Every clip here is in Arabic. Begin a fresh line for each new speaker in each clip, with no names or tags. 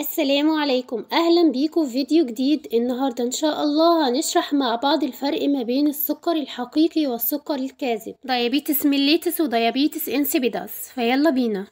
السلام عليكم اهلا بيكم في فيديو جديد النهارده ان شاء الله هنشرح مع بعض الفرق ما بين السكر الحقيقي والسكر الكاذب دايابيتس ميليتس ودايابيتس انسيبيداس فيلا بينا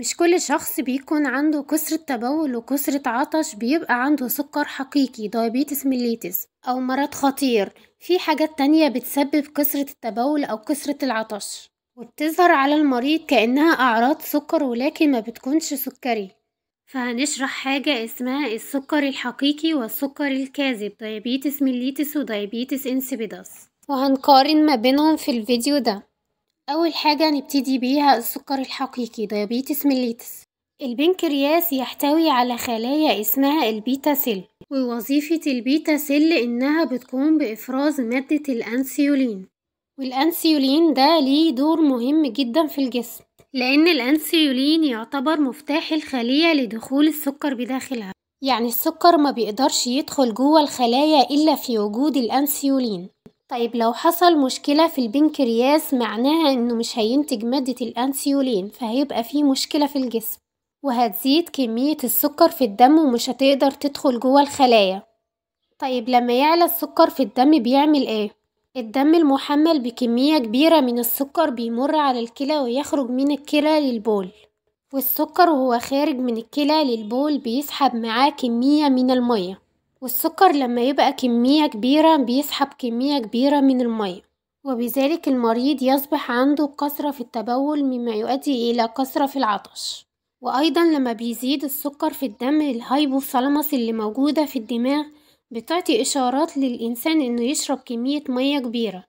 مش كل شخص بيكون عنده كسرة تبول وكسرة عطش بيبقى عنده سكر حقيقي دايبيتس ميليتس أو مرض خطير في حاجات تانية بتسبب كسرة التبول أو كسرة العطش وبتظهر على المريض كأنها أعراض سكر ولكن ما بتكونش سكري فهنشرح حاجة اسمها السكر الحقيقي والسكر الكاذب دايبيتس ميليتس ودايبيتس انسبيدس وهنقارن ما بينهم في الفيديو ده أول حاجة نبتدي بيها السكر الحقيقي ديابيتس ميليتس البنكرياس يحتوي على خلايا اسمها البيتا سيل ووظيفة البيتا سيل إنها بتقوم بإفراز مادة الأنسيولين والأنسيولين ده ليه دور مهم جدا في الجسم لأن الأنسيولين يعتبر مفتاح الخلية لدخول السكر بداخلها يعني السكر ما بيقدرش يدخل جوه الخلايا إلا في وجود الأنسيولين طيب لو حصل مشكلة في البنكرياس معناها انه مش هينتج مادة الانسيولين فهيبقى فيه مشكلة في الجسم وهتزيد كمية السكر في الدم ومش هتقدر تدخل جوه الخلايا طيب لما يعلى السكر في الدم بيعمل ايه؟ الدم المحمل بكمية كبيرة من السكر بيمر على الكلى ويخرج من الكلى للبول والسكر وهو خارج من الكلى للبول بيسحب معاه كمية من المية والسكر لما يبقى كمية كبيرة بيسحب كمية كبيرة من المية وبذلك المريض يصبح عنده كثرة في التبول مما يؤدي إلى كثرة في العطش وأيضا لما بيزيد السكر في الدم الهايبوثالاموس اللي موجودة في الدماغ بتعطي إشارات للإنسان إنه يشرب كمية مية كبيرة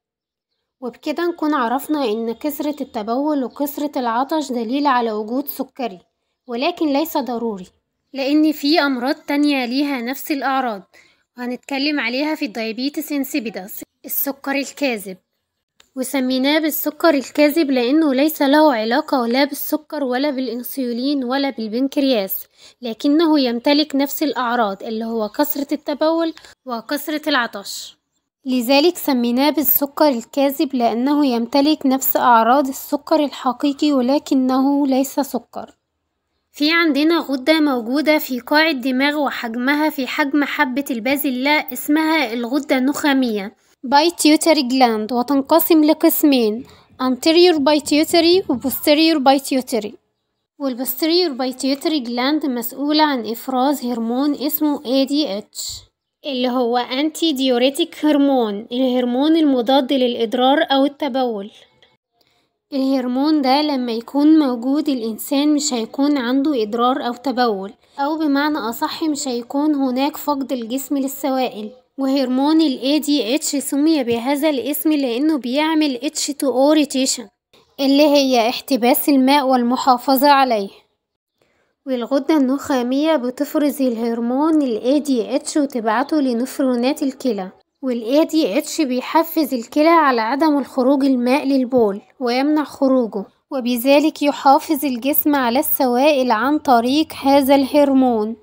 وبكده نكون عرفنا إن كثرة التبول وكثرة العطش دليل على وجود سكري ولكن ليس ضروري لأن في أمراض تانية ليها نفس الأعراض وهنتكلم عليها في الدايبيتس انسيبيدس السكر الكاذب وسميناه بالسكر الكاذب لأنه ليس له علاقة لا بالسكر ولا بالإنسولين ولا بالبنكرياس لكنه يمتلك نفس الأعراض اللي هو كثرة التبول وكثرة العطش لذلك سميناه بالسكر الكاذب لأنه يمتلك نفس أعراض السكر الحقيقي ولكنه ليس سكر في عندنا غدة موجودة في قاع الدماغ وحجمها في حجم حبة البازلاء اسمها الغدة النخامية بايتيوتري جلاند وتنقسم لقسمين anterior بايتيوتري و posterior بايتيوتري والبستريور بايتيوتري جلاند مسؤولة عن إفراز هرمون اسمه ADH اللي هو أنتي ديوريتيك هرمون الهرمون المضاد للإضرار أو التبول الهرمون ده لما يكون موجود الإنسان مش هيكون عنده إضرار أو تبول أو بمعنى أصح مش هيكون هناك فقد الجسم للسوائل وهرمون ال ADH سمي بهذا الاسم لأنه بيعمل H2O rotation اللي هي احتباس الماء والمحافظة عليه والغدة النخامية بتفرز الهرمون ال ADH وتبعته لنفرونات الكلى والـ ADH بيحفز الكلى على عدم الخروج الماء للبول ويمنع خروجه وبذلك يحافظ الجسم على السوائل عن طريق هذا الهرمون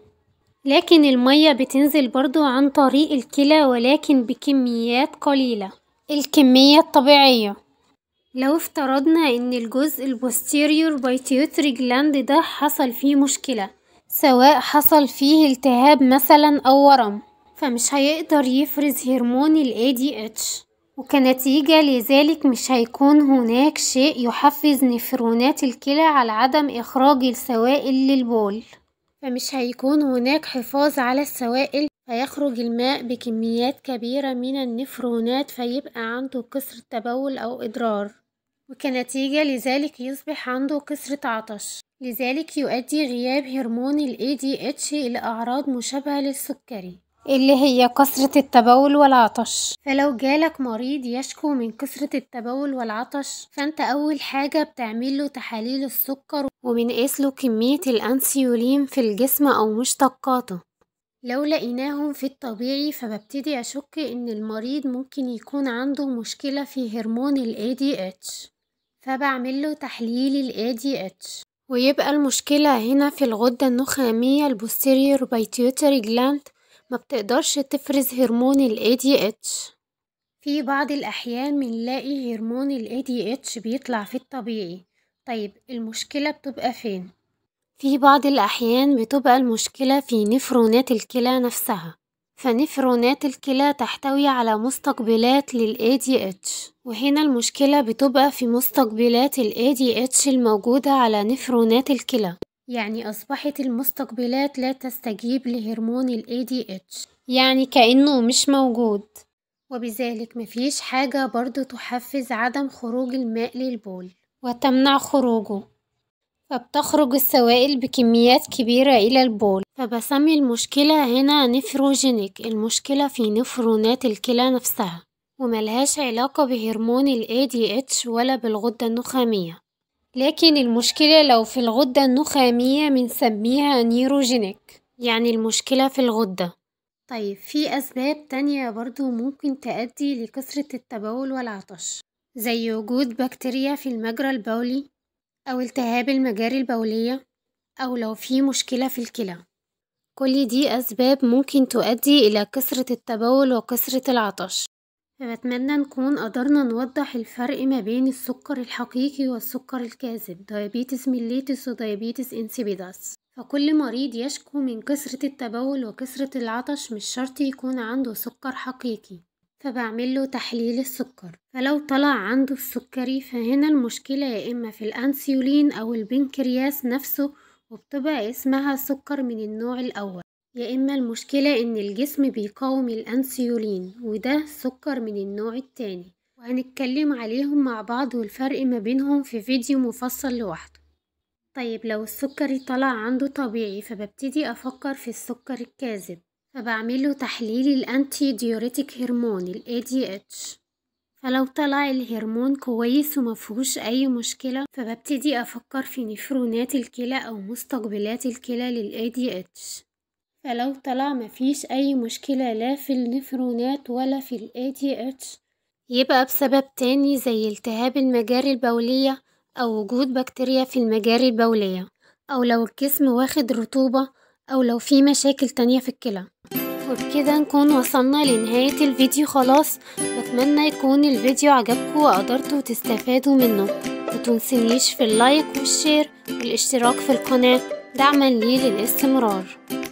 لكن المية بتنزل برضو عن طريق الكلى ولكن بكميات قليلة الكمية الطبيعية لو افترضنا ان الجزء البوستيريور بايتيوتري جلاند ده حصل فيه مشكلة سواء حصل فيه التهاب مثلا او ورم فمش هيقدر يفرز هرمون ال ADH وكنتيجة لذلك مش هيكون هناك شيء يحفز نفرونات الكلى على عدم إخراج السوائل للبول فمش هيكون هناك حفاظ على السوائل فيخرج الماء بكميات كبيرة من النفرونات فيبقى عنده كسر تبول أو إضرار وكنتيجة لذلك يصبح عنده كسرة عطش لذلك يؤدي غياب هرمون ال ADH إلى أعراض مشابهة للسكري اللي هي كثرة التبول والعطش فلو جالك مريض يشكو من كثرة التبول والعطش فانت أول حاجة بتعمله تحاليل السكر وبنقيس له كمية الأنسيولين في الجسم أو مشتقاته لو لقيناهم في الطبيعي فببتدي أشك إن المريض ممكن يكون عنده مشكلة في هرمون الـ ADH فبعمله تحليل الـ ADH ويبقى المشكلة هنا في الغدة النخامية البوستيريور بيتيوتري جلاند ما بتقدرش تفرز هرمون ال ADH في بعض الأحيان بنلاقي هرمون ال ADH بيطلع في الطبيعي طيب المشكلة بتبقى فين؟ في بعض الأحيان بتبقى المشكلة في نفرونات الكلى نفسها فنفرونات الكلى تحتوي على مستقبلات لل ADH وهنا المشكلة بتبقى في مستقبلات ال ADH الموجودة على نفرونات الكلى يعني أصبحت المستقبلات لا تستجيب لهرمون الـ ADH يعني كأنه مش موجود وبذلك مفيش حاجة برضو تحفز عدم خروج الماء للبول وتمنع خروجه فبتخرج السوائل بكميات كبيرة إلى البول فبسمي المشكلة هنا نفروجينيك المشكلة في نفرونات الكلى نفسها وملهاش علاقة بهرمون الـ ADH ولا بالغدة النخامية لكن المشكلة لو في الغدة النخامية بنسميها نيروجينيك يعني المشكلة في الغدة طيب في أسباب تانية برضو ممكن تؤدي لكثرة التبول والعطش زي وجود بكتيريا في المجرى البولي أو التهاب المجاري البولية أو لو في مشكلة في الكلى كل دي أسباب ممكن تؤدي إلى كثرة التبول وكثرة العطش فبتمنى نكون قدرنا نوضح الفرق ما بين السكر الحقيقي والسكر الكاذب دايابيتس ميليتس ودايابيتس انسيبيداس فكل مريض يشكو من كثرة التبول وكثرة العطش مش شرط يكون عنده سكر حقيقي فبعمل له تحليل السكر فلو طلع عنده السكري فهنا المشكلة يا إما في الأنسيولين أو البنكرياس نفسه وبتبقى اسمها سكر من النوع الأول يا إما المشكلة إن الجسم بيقاوم الأنسيولين وده سكر من النوع التاني وهنتكلم عليهم مع بعض والفرق ما بينهم في فيديو مفصل لوحده طيب لو السكري طلع عنده طبيعي فببتدي أفكر في السكر الكاذب فبعمله تحليل الأنتي ديوريتيك هرمون الـ ADH فلو طلع الهرمون كويس ومفهوش أي مشكلة فببتدي أفكر في نفرونات الكلى أو مستقبلات الكلى للـ ADH فلو طلع مفيش أي مشكلة لا في النفرونات ولا في الـ ADH يبقى بسبب تاني زي التهاب المجاري البولية أو وجود بكتيريا في المجاري البولية أو لو الجسم واخد رطوبة أو لو في مشاكل تانية في الكلى وبكده نكون وصلنا لنهاية الفيديو خلاص بتمنى يكون الفيديو عجبكم وقدرتوا تستفادوا منه متنسينيش في اللايك والشير والاشتراك في القناة دعما لي للاستمرار